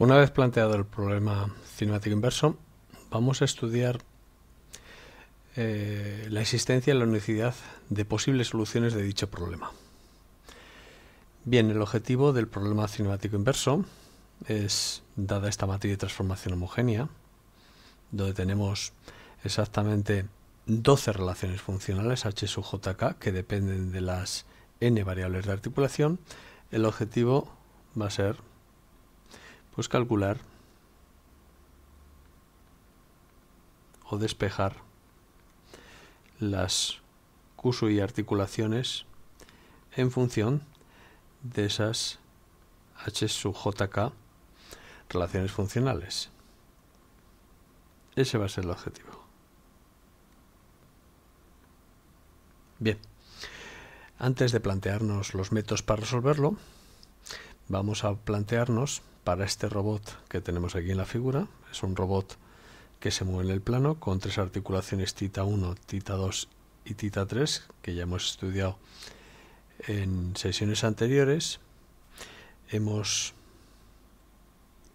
Una vez planteado el problema cinemático inverso, vamos a estudiar eh, la existencia y la unicidad de posibles soluciones de dicho problema. Bien, el objetivo del problema cinemático inverso es, dada esta matriz de transformación homogénea, donde tenemos exactamente 12 relaciones funcionales H sub JK que dependen de las n variables de articulación, el objetivo va a ser pues calcular o despejar las cuso y articulaciones en función de esas H sub JK relaciones funcionales. Ese va a ser el objetivo. Bien, antes de plantearnos los métodos para resolverlo, vamos a plantearnos para este robot que tenemos aquí en la figura, es un robot que se mueve en el plano con tres articulaciones tita 1, tita 2 y tita 3 que ya hemos estudiado en sesiones anteriores. Hemos,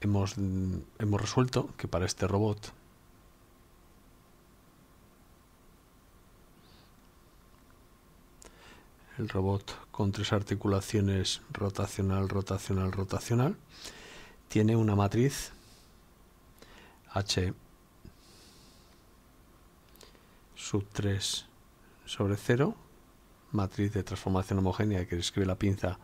hemos, hemos resuelto que para este robot el robot con tres articulaciones rotacional, rotacional, rotacional, tiene una matriz H sub 3 sobre 0, matriz de transformación homogénea que describe la pinza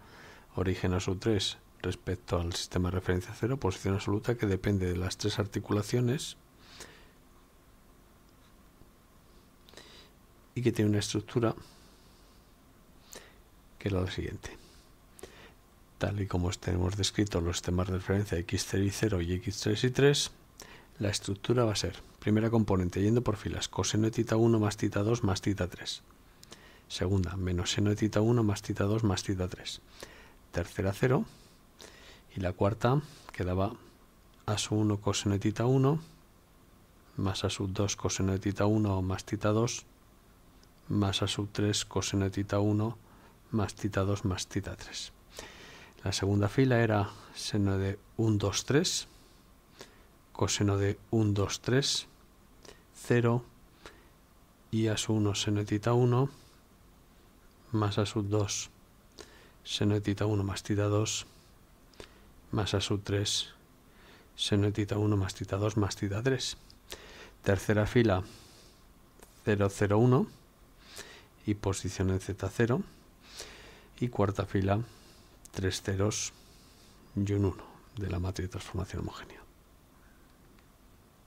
origen a sub 3 respecto al sistema de referencia 0, posición absoluta que depende de las tres articulaciones y que tiene una estructura que era la siguiente. Tal y como tenemos este descrito los temas de referencia X0 y 0 y X3 y 3, la estructura va a ser primera componente yendo por filas coseno de tita 1 más tita 2 más tita 3. Segunda, menos seno de tita 1 más tita 2 más tita 3. Tercera 0. Y la cuarta quedaba a sub 1 coseno de tita 1 más a sub 2 coseno de tita 1 más tita 2 más a sub 3 coseno de tita 1 más tita 2 más tita 3. La segunda fila era seno de 1, 2, 3, coseno de 1, 2, 3, 0, y a su 1 seno de tita 1, más a sub 2 seno de tita 1 más tita 2, más a sub 3 seno de tita 1 más tita 2 más tita 3. Tercera fila, 0, 0, 1, y posición en z0, y cuarta fila tres ceros y un 1 de la matriz de transformación homogénea.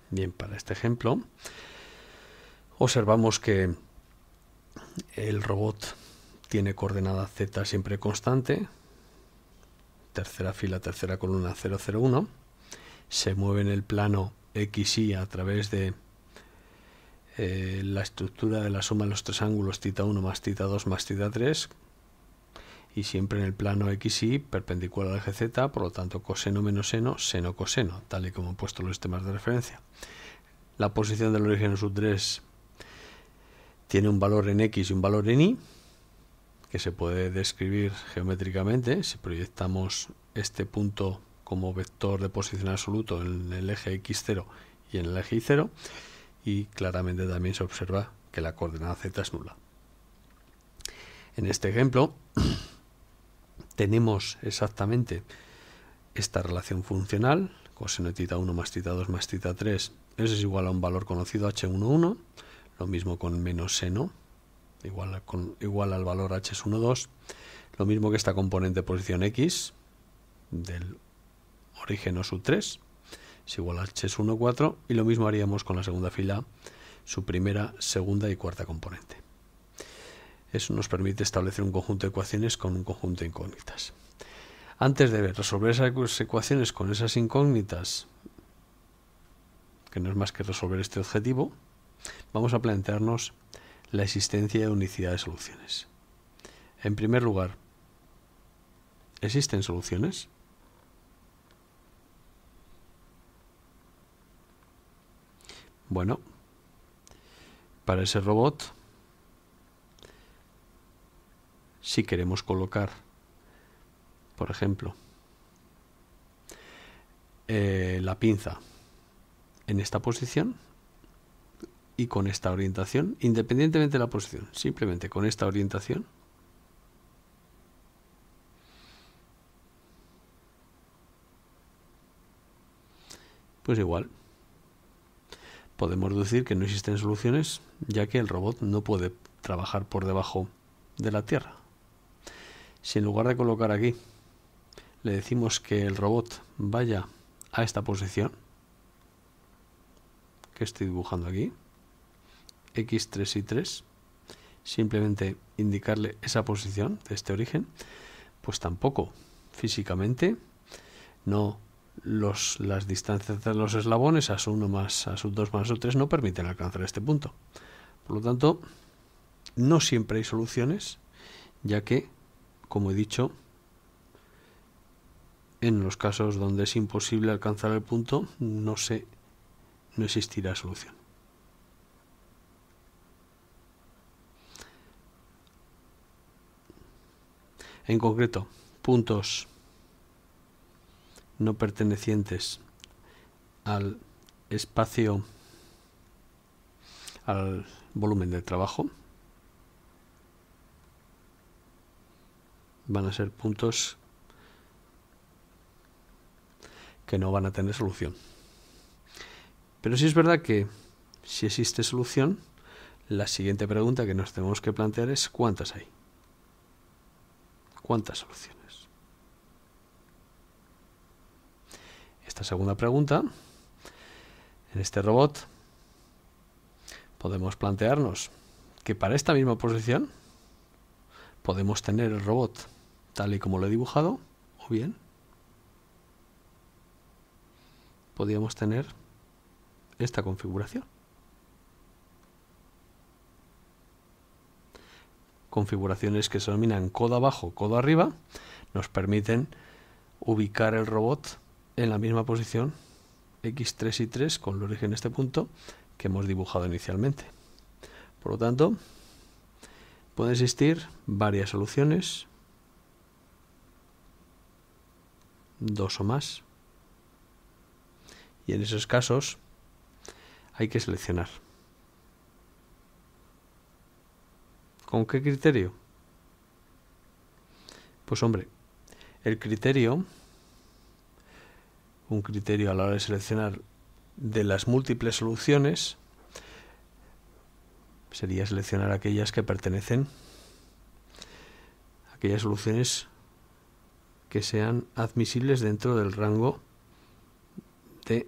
Bien, para este ejemplo observamos que el robot tiene coordenada z siempre constante, tercera fila, tercera columna 001, se mueve en el plano x y a través de eh, la estructura de la suma de los tres ángulos tita 1 más tita 2 más tita 3 y siempre en el plano XY perpendicular al eje Z, por lo tanto coseno menos seno, seno coseno, tal y como he puesto los sistemas de referencia. La posición del origen sub 3 tiene un valor en X y un valor en Y, que se puede describir geométricamente. Si proyectamos este punto como vector de posición absoluto en el eje X0 y en el eje Y0, y claramente también se observa que la coordenada Z es nula. En este ejemplo, tenemos exactamente esta relación funcional, coseno de tita 1 más tita 2 más tita 3, eso es igual a un valor conocido h11, lo mismo con menos seno, igual, con, igual al valor h12, lo mismo que esta componente posición x del origen o sub 3, es igual a h14, y lo mismo haríamos con la segunda fila, su primera, segunda y cuarta componente. Eso nos permite establecer un conjunto de ecuaciones con un conjunto de incógnitas. Antes de resolver esas ecuaciones con esas incógnitas, que no es más que resolver este objetivo, vamos a plantearnos la existencia de unicidad de soluciones. En primer lugar, ¿existen soluciones? Bueno, para ese robot si queremos colocar, por ejemplo, eh, la pinza en esta posición y con esta orientación, independientemente de la posición, simplemente con esta orientación, pues igual podemos decir que no existen soluciones, ya que el robot no puede trabajar por debajo de la Tierra. Si en lugar de colocar aquí le decimos que el robot vaya a esta posición, que estoy dibujando aquí, X3 y 3, simplemente indicarle esa posición de este origen, pues tampoco físicamente, no los, las distancias de los eslabones a su 1 más a su 2 más su 3 no permiten alcanzar este punto. Por lo tanto, no siempre hay soluciones, ya que como he dicho, en los casos donde es imposible alcanzar el punto, no no existirá solución. En concreto, puntos no pertenecientes al espacio, al volumen de trabajo, van a ser puntos que no van a tener solución. Pero sí es verdad que si existe solución, la siguiente pregunta que nos tenemos que plantear es ¿cuántas hay? ¿Cuántas soluciones? Esta segunda pregunta, en este robot, podemos plantearnos que para esta misma posición podemos tener el robot tal y como lo he dibujado, o bien podríamos tener esta configuración. Configuraciones que se denominan codo abajo, codo arriba, nos permiten ubicar el robot en la misma posición X3 y 3 con el origen en este punto que hemos dibujado inicialmente. Por lo tanto, pueden existir varias soluciones dos o más. Y en esos casos hay que seleccionar. ¿Con qué criterio? Pues hombre, el criterio, un criterio a la hora de seleccionar de las múltiples soluciones, sería seleccionar aquellas que pertenecen, aquellas soluciones que sean admisibles dentro del rango de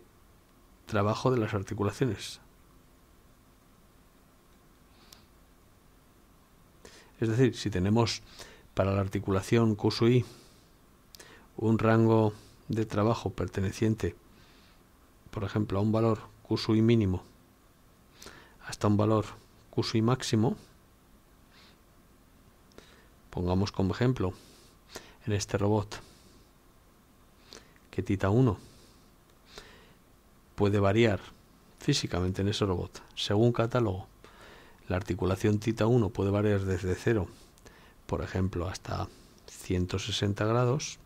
trabajo de las articulaciones. Es decir, si tenemos para la articulación CUSUI un rango de trabajo perteneciente, por ejemplo, a un valor CUSUI mínimo hasta un valor CUSUI máximo, pongamos como ejemplo en este robot que Tita 1 puede variar físicamente en ese robot según catálogo la articulación Tita 1 puede variar desde 0 por ejemplo hasta 160 grados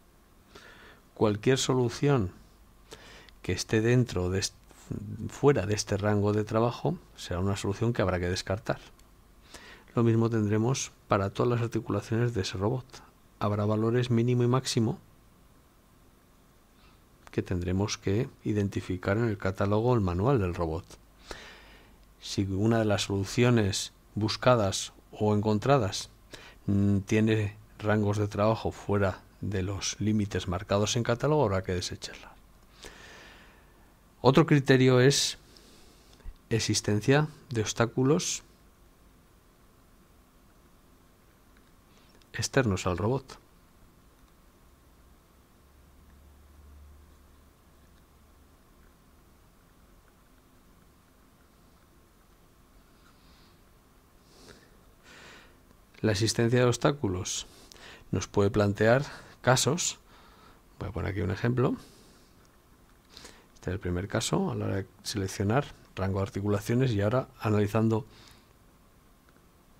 cualquier solución que esté dentro de fuera de este rango de trabajo será una solución que habrá que descartar lo mismo tendremos para todas las articulaciones de ese robot habrá valores mínimo y máximo que tendremos que identificar en el catálogo o el manual del robot. Si una de las soluciones buscadas o encontradas mm, tiene rangos de trabajo fuera de los límites marcados en catálogo, habrá que desecharla. Otro criterio es existencia de obstáculos externos al robot. La existencia de obstáculos nos puede plantear casos. Voy a poner aquí un ejemplo. Este es el primer caso a la hora de seleccionar rango de articulaciones y ahora analizando,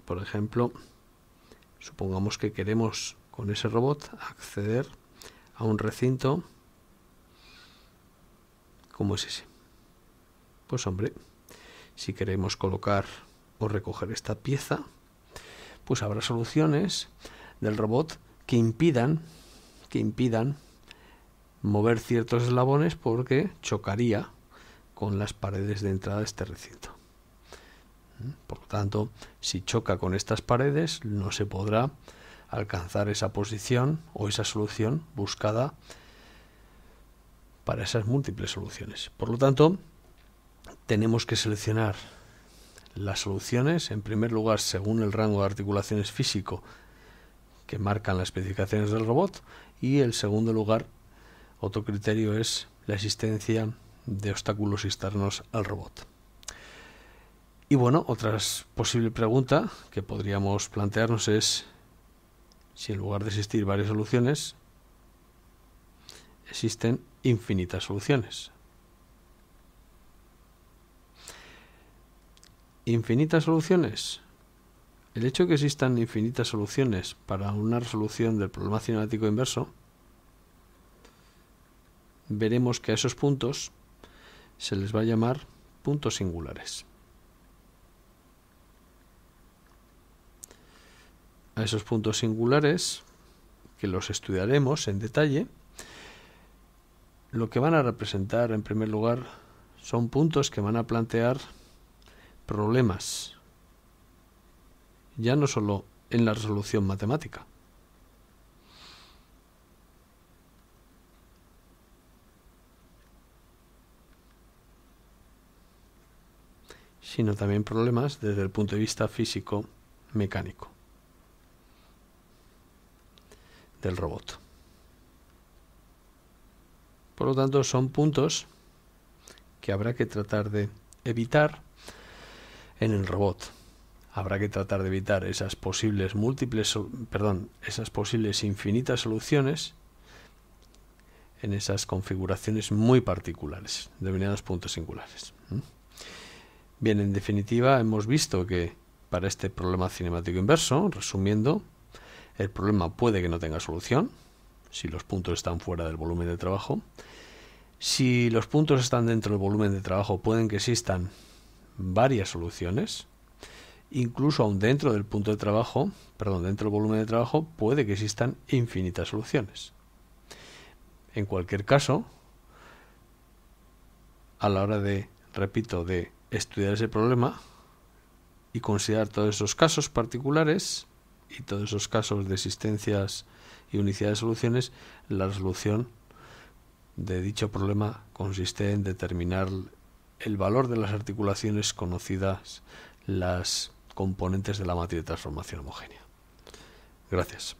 por ejemplo, Supongamos que queremos con ese robot acceder a un recinto como es ese. Pues hombre, si queremos colocar o recoger esta pieza, pues habrá soluciones del robot que impidan que impidan mover ciertos eslabones porque chocaría con las paredes de entrada de este recinto. Por lo tanto, si choca con estas paredes, no se podrá alcanzar esa posición o esa solución buscada para esas múltiples soluciones. Por lo tanto, tenemos que seleccionar las soluciones, en primer lugar, según el rango de articulaciones físico que marcan las especificaciones del robot, y en segundo lugar, otro criterio es la existencia de obstáculos externos al robot. Y bueno, otra posible pregunta que podríamos plantearnos es si en lugar de existir varias soluciones, existen infinitas soluciones. Infinitas soluciones. El hecho de que existan infinitas soluciones para una resolución del problema cinemático inverso, veremos que a esos puntos se les va a llamar puntos singulares. a esos puntos singulares, que los estudiaremos en detalle, lo que van a representar en primer lugar son puntos que van a plantear problemas, ya no solo en la resolución matemática. sino también problemas desde el punto de vista físico mecánico del robot. Por lo tanto, son puntos que habrá que tratar de evitar en el robot. Habrá que tratar de evitar esas posibles múltiples, perdón, esas posibles infinitas soluciones en esas configuraciones muy particulares, denominadas puntos singulares. Bien, en definitiva, hemos visto que para este problema cinemático inverso, resumiendo, el problema puede que no tenga solución, si los puntos están fuera del volumen de trabajo. Si los puntos están dentro del volumen de trabajo, pueden que existan varias soluciones. Incluso aún dentro del punto de trabajo, perdón, dentro del volumen de trabajo, puede que existan infinitas soluciones. En cualquier caso, a la hora de, repito, de estudiar ese problema y considerar todos esos casos particulares, y todos esos casos de existencias y unicidad de soluciones, la resolución de dicho problema consiste en determinar el valor de las articulaciones conocidas las componentes de la matriz de transformación homogénea. Gracias.